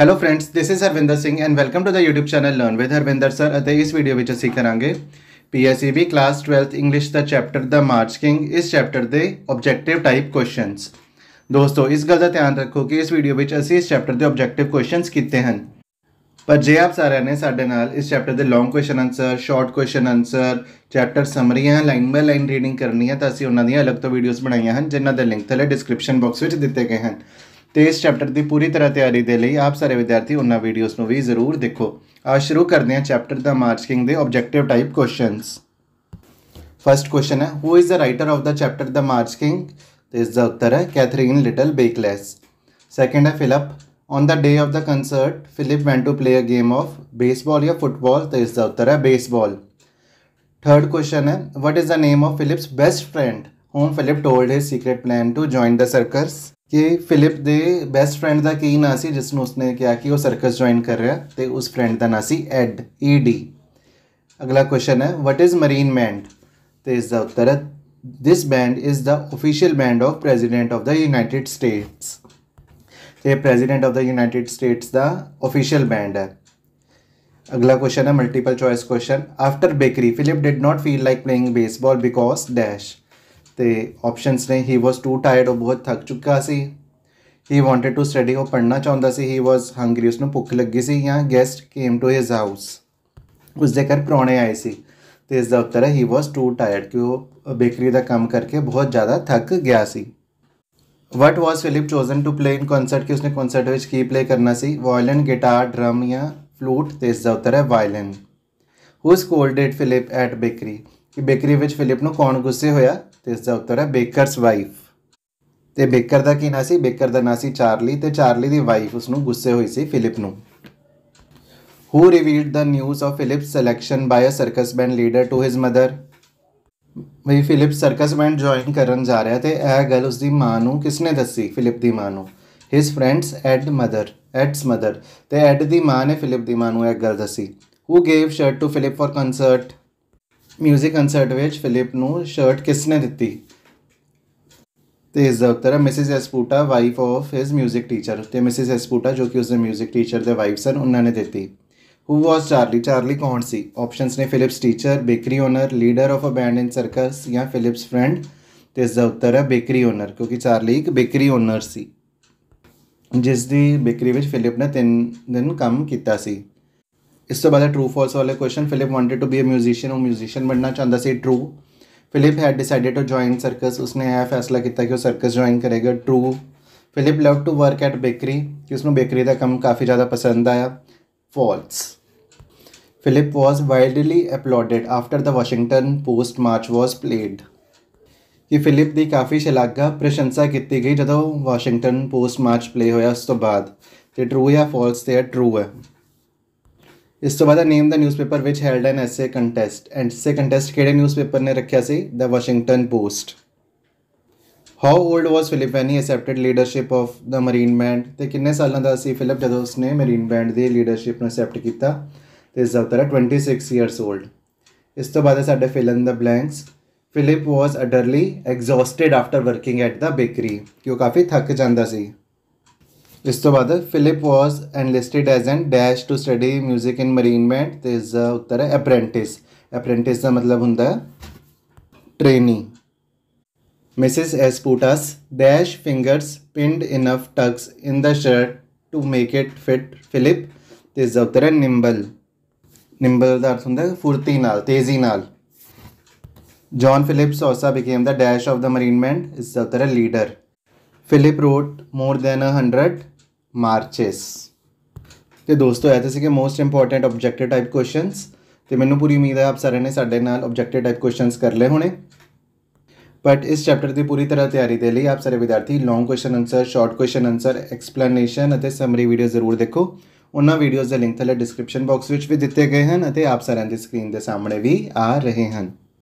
Hello friends this is Harvinder Singh and welcome to the YouTube channel learn with Harvinder sir ਅਤੇ ਇਸ ਵੀਡੀਓ ਵਿੱਚ ਅਸੀਂ ਕਰਾਂਗੇ PSEB ਕਲਾਸ 12th ਇੰਗਲਿਸ਼ ਦਾ ਚੈਪਟਰ ਦਾ ਮਾਰਕਿੰਗ ਇਸ ਚੈਪਟਰ ਦੇ ਆਬਜੈਕਟਿਵ ਟਾਈਪ ਕੁਐਸਚਨਸ ਦੋਸਤੋ ਇਸ ਗੱਲ ਦਾ ਧਿਆਨ ਰੱਖੋ ਕਿ ਇਸ ਵੀਡੀਓ ਵਿੱਚ ਅਸੀਂ ਇਸ ਚੈਪਟਰ ਦੇ ਆਬਜੈਕਟਿਵ ਕੁਐਸਚਨਸ ਕੀਤੇ ਹਨ ਪਰ ਜੇ ਆਪ ਸਾਰਿਆਂ ਨੇ ਸਾਡੇ ਨਾਲ ਇਸ ਚੈਪਟਰ ਦੇ long question answer short question answer chapter ਸਮਰੀਆਂ ਲਾਈਨ ਬਾਈ ਲਾਈਨ ਰੀਡਿੰਗ ਕਰਨੀ ਹੈ ਤਾਂ ਅਸੀਂ ਉਹਨਾਂ ਦੀਆਂ ਅਲੱਗ ਤੋਂ ਵੀਡੀਓਜ਼ ਬਣਾਈਆਂ ਹਨ ਜਿਨ੍ਹਾਂ ਦੇ ਲਿੰਕ ਥੱਲੇ ਡਿਸਕ੍ਰਿਪਸ਼ਨ ਬਾਕਸ ਵਿੱਚ ਦਿੱਤੇ ਗਏ ਹਨ तो इस चैप्टर की पूरी तरह तैयारी के लिए आप सारे विद्यार्थी उन्होंने वीडियोज़ में भी जरूर देखो आज शुरू करते हैं चैप्टर द मार्चकिंग के objective type question first question है who is the writer of the chapter the March King इसका उत्तर है कैथरीन लिटल बेकलैस सैकेंड है fill up on the day of the concert Philip went to play a game of baseball या football तो इसका उत्तर है बेसबॉल थर्ड क्वेश्चन है what is the name of Philip's best friend whom Philip told his secret plan to join the circus कि Philip दे best friend दा केई नासी जिसन उसने कहा कि वह सर्कस ज्वाइन कर रहा है तो उस फ्रेंड दा नासी एड ई डी अगला क्वेश्चन है वट इज मरीन बैंड तो इसका उत्तर है this band is the official band of president of the United States तो president of the United States का ऑफिशियल बैंड है अगला क्वेश्चन है multiple choice question after bakery Philip did not feel like playing baseball because dash ਤੇ options ਨੇ he was too tired ਉਹ ਬਹੁਤ ਥੱਕ ਚੁੱਕਾ ਸੀ ਹੀ ਵਾਂਟਡ ਟੂ ਸਟੱਡੀ ਉਹ ਪੜ੍ਹਨਾ ਚਾਹੁੰਦਾ ਸੀ ਹੀ ਵਾਸ ਹੰਗਰੀ ਉਸ ਨੂੰ ਭੁੱਖ ਲੱਗੀ ਸੀ ਜਾਂ guest came to his house ਉਸ ਦੇ ਘਰ ਪ੍ਰਾਹੁਣੇ ਆਏ ਸੀ ਤੇ ਇਸ ਦਾ ਉੱਤਰ ਹੈ ਹੀ ਵਾਸ ਟੂ ਟਾਇਰਡ ਕਿ ਉਹ ਬੇਕਰੀ ਦਾ ਕੰਮ ਕਰਕੇ ਬਹੁਤ ਜ਼ਿਆਦਾ ਥੱਕ ਗਿਆ ਸੀ what was Philip chosen to play in concert ਕਿ ਉਸਨੇ ਕਨਸਰਟ ਵਿੱਚ ਕੀ ਪਲੇ ਕਰਨਾ ਸੀ ਵਾਇਲਨ ਗਿਟਾਰ ਡਰਮ ਜਾਂ ਫਲੂਟ ਤੇ ਇਸ ਦਾ ਉੱਤਰ ਹੈ violin who scolded Philip at bakery ਕਿ ਬੇਕਰੀ ਵਿੱਚ ਫਿਲਿਪ ਨੂੰ ਕੌਣ ਗੁੱਸੇ ਹੋਇਆ ਤੇ ਇਸ ਦਾ ਉੱਤਰ ਹੈ ਬੇਕਰਸ ਵਾਈਫ ਤੇ ਬੇਕਰ ਦਾ ਕੀ ਨਾਂ ਸੀ ਬੇਕਰ ਦਾ ਨਾਂ ਸੀ ਚਾਰਲੀ ਤੇ ਚਾਰਲੀ ਦੀ ਵਾਈਫ ਉਸ ਨੂੰ ਗੁੱਸੇ ਹੋਈ ਸੀ ਫਿਲਿਪ ਨੂੰ Who revealed the news of Philip's selection by a circus band leader to his mother? ਵੀ ਫਿਲਿਪ ਸਰਕਸ ਬੈਂਡ ਜੁਆਇਨ ਕਰਨ ਜਾ ਰਿਹਾ ਤੇ ਇਹ ਗੱਲ ਉਸ ਦੀ ਮਾਂ ਨੂੰ ਕਿਸਨੇ ਦੱਸੀ ਫਿਲਿਪ ਦੀ ਮਾਂ ਨੂੰ his friends Ed mother at's mother ਤੇ ਐਡ ਦੀ ਮਾਂ ਨੇ ਫਿਲਿਪ ਦੀ ਮਾਂ ਨੂੰ ਇਹ ਗੱਲ ਦੱਸੀ who gave shirt to philip for concert music concert ਵਿੱਚ ਫਿਲਿਪ ਨੂੰ ਸ਼ਰਟ ਕਿਸਨੇ ਦਿੱਤੀ ਤੇ ਇਸ ਦਾ ਉੱਤਰ ਹੈ Mrs Esputa wife of his music teacher ਤੇ ਮਿਸਿਸ ਐਸਪੂਟਾ ਜੋ ਕਿ ਉਸ ਦੇ ਮਿਊਜ਼ਿਕ ਟੀਚਰ ਦੇ ਵਾਈਫ ਸਨ ਉਹਨਾਂ ਨੇ ਦਿੱਤੀ ਹੂ ਵਾਸ ਚਾਰਲੀ ਚਾਰਲੀ ਕੌਣ ਸੀ ਆਪਸ਼ਨਸ ਨੇ Philip's teacher bakery owner leader of a band in circus ਜਾਂ ਫਿਲਿਪਸ ਫਰੈਂਡ ਤੇ ਇਸ ਦਾ ਉੱਤਰ ਹੈ ਬੇਕਰੀ ਓਨਰ ਕਿਉਂਕਿ ਚਾਰਲੀ ਇੱਕ ਬੇਕਰੀ ਓਨਰ ਸੀ ਜਿਸ ਦੀ ਬੇਕਰੀ ਵਿੱਚ ਫਿਲਿਪ ਨੇ ਤਿੰਨ ਦਿਨ ਕੰਮ ਕੀਤਾ ਸੀ तो पहले ट्रू फॉल्स वाले question Philip wanted to be a musician वो म्यूजिशियन बनना चाहता सी true Philip had decided to join circus उसने यह फैसला किया कि वो सर्कस ज्वाइन करेगा true Philip love to work at bakery कि उसमें बेकरी का काम काफ़ी ज़्यादा पसंद आया false Philip was wildly applauded after the Washington Post march was played कि फिलिप की काफ़ी शलाघा प्रशंसा की गई ਜਦੋਂ वाशिंगटन पोस्ट मार्च प्ले हो ਉਸ तो ट्रू या फॉल्स ਜਾਂ ਫਾਲਸ ट्रू है ਇਸ ਤੋਂ ਬਾਅਦ name the newspaper which held an essay contest and essay contest ਕਿਹੜੇ ਨਿਊਜ਼ਪੇਪਰ ਨੇ ਰੱਖਿਆ ਸੀ the Washington Post how old was Philip when he accepted leadership of the Marine Band ਤੇ ਕਿੰਨੇ ਸਾਲਾਂ ਦਾ ਸੀ ਫਿਲਿਪ ਜਦੋਂ ਉਸਨੇ ਮਰੀਨ ਬੈਂਡ ਦੀ ਲੀਡਰਸ਼ਿਪ ਨੂੰ ਅਸੈਪਟ ਕੀਤਾ ਤੇ ਇਸ ਦਾ ਉੱਤਰ ਹੈ 26 ਇਅਰਸ 올ਡ ਇਸ ਤੋਂ ਬਾਅਦ ਸਾਡੇ fill in the blanks Philip was utterly exhausted after working at the bakery ਕਿ ਉਹ ਕਾਫੀ ਥੱਕ ਜਾਂਦਾ ਸੀ इस तो बाद Philip was enlisted as an dash to study music in Marine Band उत्तर है अप्रेंटिस अप्रेंटिस का मतलब होंगे trainee मिसिज एसपूटास dash fingers pinned enough tucks in the shirt to make it fit Philip तो इसका उत्तर है निम्बल निम्बल का अर्थ होंगे फुर्ती तेजी नाल John Philip Sousa became the dash of the Marine Band इसका उत्तर है leader Philip wrote more than a hundred marches ਤੇ ਦੋਸਤੋ ਇਹ ਤੇ ਸੀਗੇ most important objective type questions ਤੇ ਮੈਨੂੰ ਪੂਰੀ ਉਮੀਦ ਹੈ ਆਪ ਸਾਰਿਆਂ ਨੇ ਸਾਡੇ ਨਾਲ ਆਬਜੈਕਟਿਵ ਟਾਈਪ ਕੁਐਸਚਨਸ ਕਰ ਲਏ ਹੋਣੇ ਬਟ ਇਸ ਚੈਪਟਰ ਦੀ ਪੂਰੀ ਤਰ੍ਹਾਂ ਤਿਆਰੀ ਦੇ ਲਈ ਆਪ ਸਾਰੇ ਵਿਦਿਆਰਥੀ long question answer short question answer explanation ਅਤੇ ਸਮਰੀ ਵੀਡੀਓ ਜ਼ਰੂਰ ਦੇਖੋ ਉਹਨਾਂ ਵੀਡੀਓਜ਼ ਦੇ ਲਿੰਕ ਥੱਲੇ ਡਿਸਕ੍ਰਿਪਸ਼ਨ ਬਾਕਸ ਵਿੱਚ ਵੀ ਦਿੱਤੇ ਗਏ ਹਨ ਅਤੇ ਆਪ ਸਾਰਿਆਂ ਦੀ ਸਕਰੀਨ ਦੇ ਸਾਹਮਣੇ ਵੀ ਆ ਰਹੇ ਹਨ